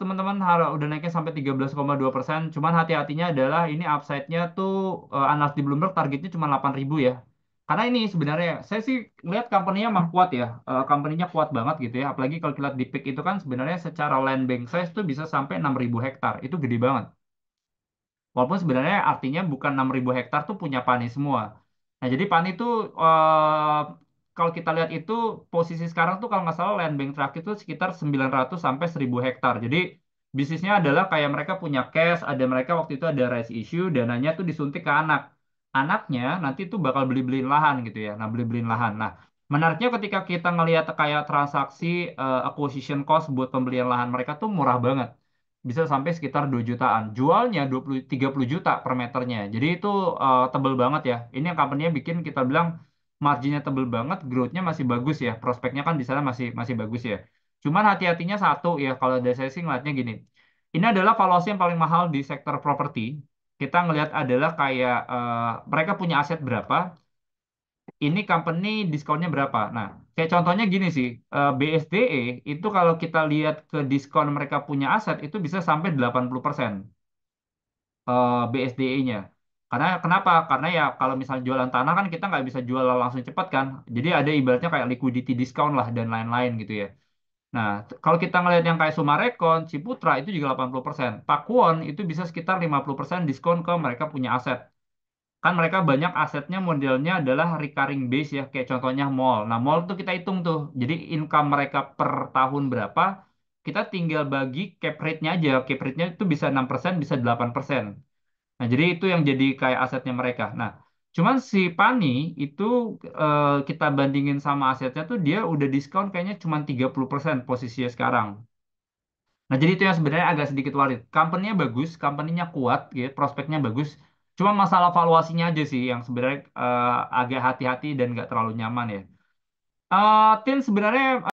teman-teman udah naiknya sampai 13,2 persen. Cuman hati-hatinya adalah ini upside-nya tuh uh, eh, analis di Bloomberg targetnya cuma 8.000 ya. Karena ini sebenarnya saya sih lihat company-nya mah kuat ya. Uh, company-nya kuat banget gitu ya. Apalagi kalau kita lihat di peak itu kan sebenarnya secara land bank size tuh bisa sampai 6.000 hektar. Itu gede banget. Walaupun sebenarnya artinya bukan 6.000 hektar tuh punya Pani semua. Nah, jadi Pani itu uh, eh, kalau kita lihat itu posisi sekarang tuh kalau nggak salah land bank terakhir itu sekitar 900 sampai 1000 hektar. Jadi bisnisnya adalah kayak mereka punya cash, ada mereka waktu itu ada rice issue, dananya tuh disuntik ke anak. Anaknya nanti tuh bakal beli-beliin lahan gitu ya. Nah, beli-beliin lahan. Nah, menariknya ketika kita ngelihat kayak transaksi uh, acquisition cost buat pembelian lahan mereka tuh murah banget. Bisa sampai sekitar 2 jutaan. Jualnya 20 30 juta per meternya. Jadi itu uh, tebel banget ya. Ini yang company bikin kita bilang marginnya tebel banget, growth-nya masih bagus ya, prospeknya kan di sana masih masih bagus ya. Cuman hati-hatinya satu ya kalau dari saya sih ngeliatnya gini. Ini adalah valuasi yang paling mahal di sektor properti. Kita ngelihat adalah kayak uh, mereka punya aset berapa, ini company diskonnya berapa. Nah, kayak contohnya gini sih, uh, eh, BSDE itu kalau kita lihat ke diskon mereka punya aset itu bisa sampai 80% uh, BSDE-nya. Karena kenapa? Karena ya kalau misalnya jualan tanah kan kita nggak bisa jual langsung cepat kan. Jadi ada ibaratnya kayak liquidity discount lah dan lain-lain gitu ya. Nah, kalau kita ngelihat yang kayak Sumarekon, Ciputra itu juga 80%. Kwon itu bisa sekitar 50% diskon ke mereka punya aset. Kan mereka banyak asetnya modelnya adalah recurring base ya, kayak contohnya mall. Nah, mall itu kita hitung tuh. Jadi income mereka per tahun berapa, kita tinggal bagi cap rate-nya aja. Cap rate-nya itu bisa 6%, bisa 8%. Nah, jadi itu yang jadi kayak asetnya mereka. Nah, cuman si Pani itu uh, kita bandingin sama asetnya tuh dia udah diskon kayaknya cuma 30% posisinya sekarang. Nah, jadi itu yang sebenarnya agak sedikit warit. Company-nya bagus, company-nya kuat, gitu, ya, prospeknya bagus. Cuma masalah valuasinya aja sih yang sebenarnya uh, agak hati-hati dan nggak terlalu nyaman ya. Uh, Tin sebenarnya